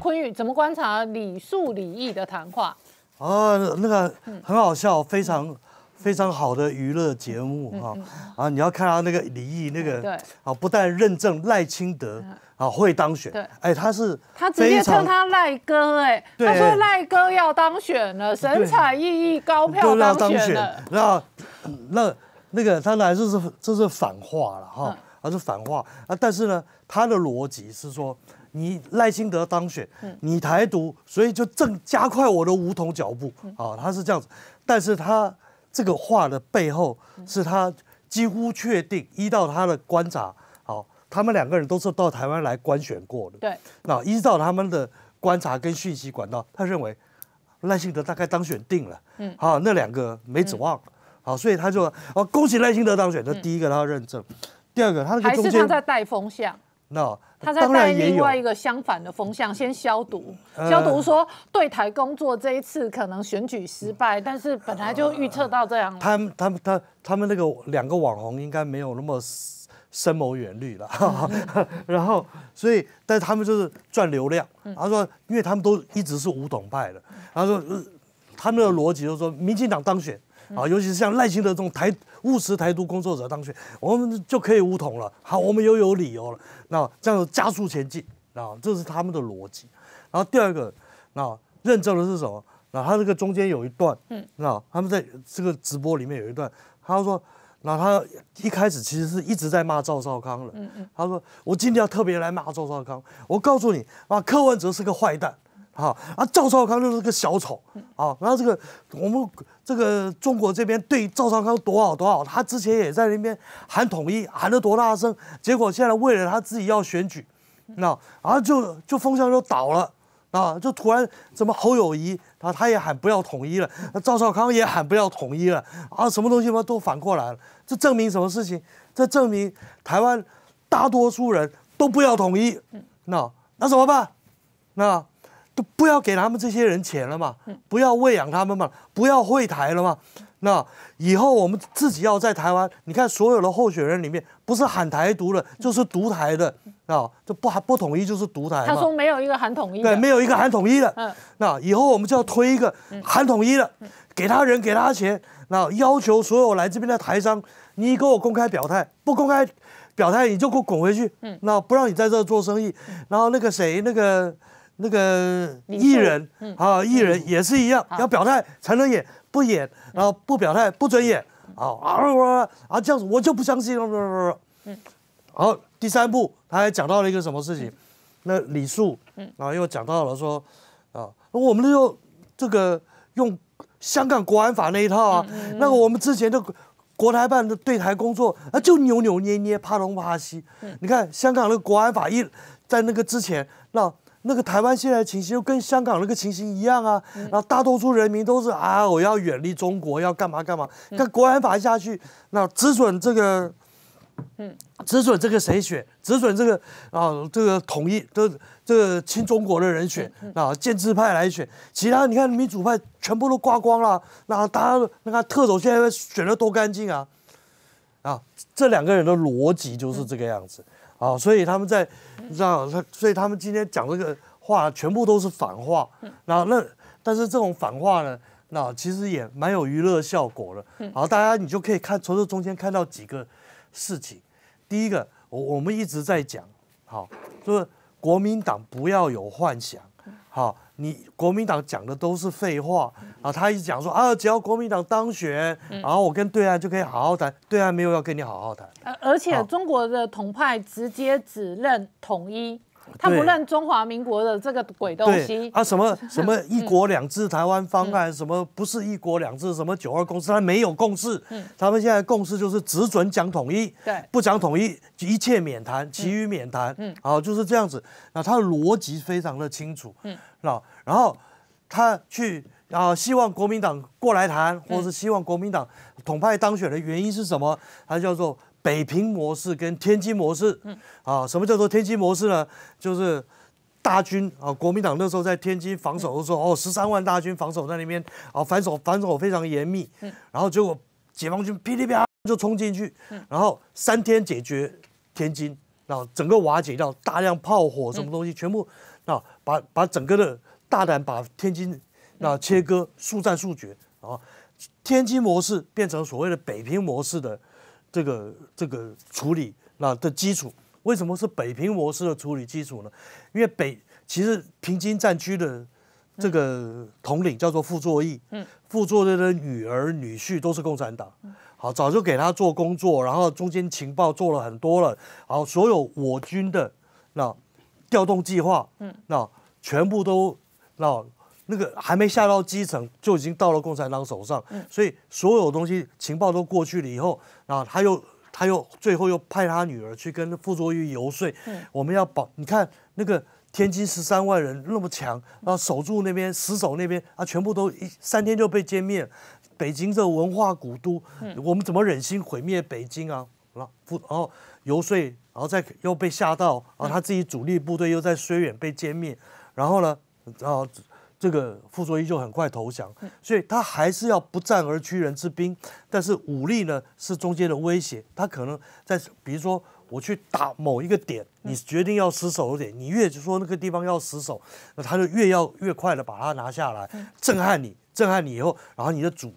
坤玉怎么观察李素、李毅的谈话？啊，那个很好笑，非常非常好的娱乐节目哈。啊，你要看他那个李毅那个，啊，不但认证赖清德啊会当选，哎，他是他直接称他赖哥，哎，他说赖哥要当选了，神采奕奕，高票当选了。那那那个他来这是这是反话了哈，而是反话啊。但是呢，他的逻辑是说。你赖清德当选，你台独，所以就正加快我的梧桐脚步啊，他是这样子。但是他这个话的背后，是他几乎确定，依照他的观察，好，他们两个人都是到台湾来观选过的。对。那依照他们的观察跟讯息管道，他认为赖清德大概当选定了。嗯。好，那两个没指望。好，所以他就哦恭喜赖清德当选。这第一个他要认证，第二个他那个中间还是他在带风向。那他在带另外一个相反的风向，先消毒。消毒说对台工作这一次可能选举失败，但是本来就预测到这样。他们他们他他们那个两个网红应该没有那么深谋远虑了。然后所以，但他们就是赚流量。他说，因为他们都一直是五董派的。他说，他们的逻辑就是说，民进党当选。啊，尤其是像耐心的这种台务实台独工作者当选，我们就可以五统了。好，我们又有理由了。那这样加速前进，啊，这是他们的逻辑。然后第二个，那认证的是什么？那他这个中间有一段，嗯，那他们在这个直播里面有一段，他说，那他一开始其实是一直在骂赵少康的。嗯嗯，他说我今天要特别来骂赵少康，我告诉你，啊，柯文哲是个坏蛋。好啊，赵少康就是个小丑，啊，然后这个我们这个中国这边对赵少康多好多好，他之前也在那边喊统一喊得多大声，结果现在为了他自己要选举，那啊就就风向就倒了，啊就突然怎么侯友谊他他也喊不要统一了，那赵少康也喊不要统一了，啊什么东西嘛都反过来了，这证明什么事情？这证明台湾大多数人都不要统一，那那怎么办？那。不要给他们这些人钱了嘛，不要喂养他们嘛，不要会台了嘛。那以后我们自己要在台湾，你看所有的候选人里面，不是喊台独的，就是独台的，啊，就不喊不统一就是独台他说没有一个喊统一的，对，没有一个喊统一的。嗯，那以后我们就要推一个喊统一的，给他人给他钱，那要求所有来这边的台商，你给我公开表态，不公开表态你就给我滚回去，嗯，那不让你在这做生意。然后那个谁那个。那个艺人啊，艺人也是一样，要表态才能演，不演，然后不表态不准演啊啊啊啊！这样子我就不相信了。嗯，然后第三步他还讲到了一个什么事情，那李肃，嗯，然后又讲到了说，啊，我们用这个用香港国安法那一套啊，那个我们之前的国台办的对台工作啊，就扭扭捏捏、怕东怕西。你看香港的国安法一在那个之前那。那个台湾现在的情形就跟香港那个情形一样啊，然后大多数人民都是啊，我要远离中国，要干嘛干嘛。看国安法下去，那只准这个，嗯，只准这个谁选，只准这个啊，这个统一这这个亲中国的人选，啊，建制派来选，其他你看民主派全部都刮光了，那大家那个特首现在选得多干净啊，啊，这两个人的逻辑就是这个样子啊，所以他们在。你知道他，所以他们今天讲这个话全部都是反话。那那，但是这种反话呢，那其实也蛮有娱乐效果的。好，大家你就可以看从这中间看到几个事情。第一个，我我们一直在讲，好，就是国民党不要有幻想，好。你国民党讲的都是废话啊！他一讲说啊，只要国民党当选，然后我跟对岸就可以好好谈，对岸没有要跟你好好谈。而而且中国的统派直接指认统一。他不认中华民国的这个鬼东西，啊，什么 什么一国两制台湾方案，什么不是一国两制，什么九二共识，他没有共识。嗯，他们现在共识就是只准讲统一，对，不讲统一一切免谈，其余免谈。嗯，好，就是这样子。那他的逻辑非常的清楚。嗯，那然后他去啊，希望国民党过来谈，或是希望国民党统派当选的原因是什么？他叫做。北平模式跟天津模式，啊，什么叫做天津模式呢？就是大军啊，国民党那时候在天津防守的时候，哦，十三万大军防守在那边，啊，防守防守非常严密，然后结果解放军噼里啪啦就冲进去，然后三天解决天津，然后整个瓦解掉，大量炮火什么东西全部，啊，把把整个的大胆把天津那切割，速战速决，啊，天津模式变成所谓的北平模式的。这个这个处理那的基础，为什么是北平模式的处理基础呢？因为北其实平津战区的这个统领叫做傅作义，嗯，傅作义的女儿、女婿都是共产党，好，早就给他做工作，然后中间情报做了很多了，好，所有我军的那调动计划，嗯，那全部都那。那个还没下到基层，就已经到了共产党手上，所以所有东西情报都过去了以后，啊，他又他又最后又派他女儿去跟傅作义游说，我们要保你看那个天津十三万人那么强后守住那边死守那边啊全部都三天就被歼灭，北京这文化古都，我们怎么忍心毁灭北京啊？然后游说，然后再又被吓到然后他自己主力部队又在绥远被歼灭，然后呢，然后。这个傅作义就很快投降，所以他还是要不战而屈人之兵，但是武力呢是中间的威胁。他可能在，比如说我去打某一个点，你决定要死守的点，你越说那个地方要死守，那他就越要越快的把它拿下来，震撼你，震撼你以后，然后你的主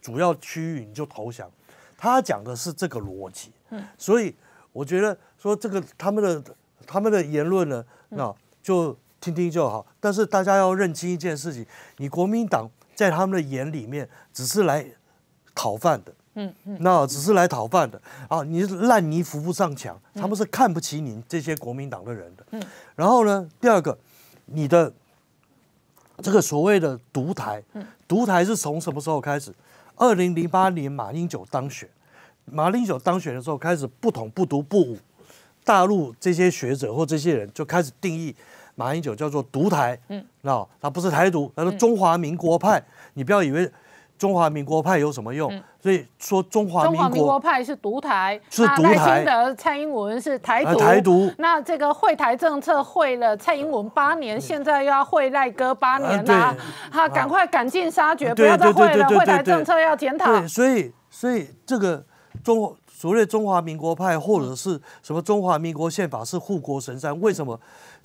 主要区域你就投降。他讲的是这个逻辑，所以我觉得说这个他们的他们的言论呢，那就。倾听就好，但是大家要认清一件事情：，你国民党在他们的眼里面只是来讨饭的，嗯嗯，那只是来讨饭的啊！你烂泥扶不上墙，他们是看不起你这些国民党的人的。嗯，然后呢，第二个，你的这个所谓的独台，独台是从什么时候开始？二零零八年马英九当选，马英九当选的时候开始不统不独不武，大陆这些学者或这些人就开始定义。马英九叫做独台，嗯，那他不是台独，他是中华民国派。你不要以为中华民国派有什么用，所以说中华民国派是独台，是独台。赖清德、蔡英文是台独，台独。那这个会台政策会了蔡英文八年，现在又要会赖哥八年了，他赶快赶尽杀绝，不要再会了。会台政策要讨。对，所以，所以这个中所谓中华民国派或者是什么中华民国宪法是护国神山，为什么？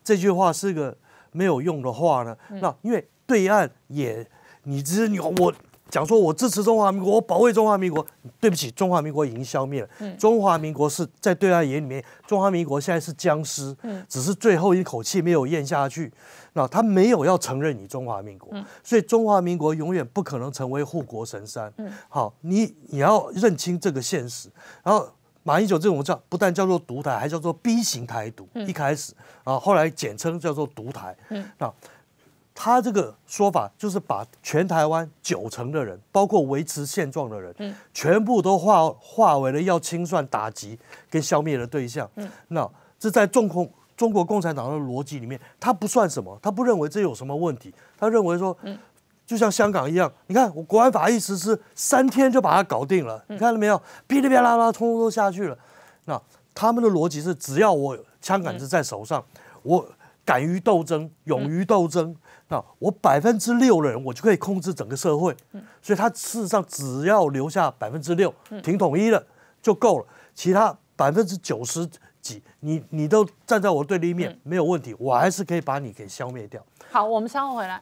这句话是个没有用的话呢。那因为对岸也，你只是你我讲说，我支持中华民国，我保卫中华民国。对不起，中华民国已经消灭了。中华民国是在对岸眼里面，中华民国现在是僵尸，只是最后一口气没有咽下去。那他没有要承认你中华民国，所以中华民国永远不可能成为护国神山。好，你你要认清这个现实，然后。马英九这种叫不但叫做独台，还叫做 B 型台独。一开始啊，后来简称叫做独台。那他这个说法就是把全台湾九成的人，包括维持现状的人，全部都化化为了要清算、打击跟消灭的对象。那这在中共中国共产党的逻辑里面，他不算什么，他不认为这有什么问题，他认为说。就像香港一样，你看，我国安法一实施，三天就把它搞定了。你看到没有？噼里啪啦啦，通通都下去了。那他们的逻辑是：只要我枪杆子在手上，我敢于斗争，勇于斗争，那我百分之六的人，我就可以控制整个社会。所以他事实上只要留下百分之六挺统一的就够了，其他百分之九十几，你你都站在我对立面，没有问题，我还是可以把你给消灭掉。好，我们稍后回来。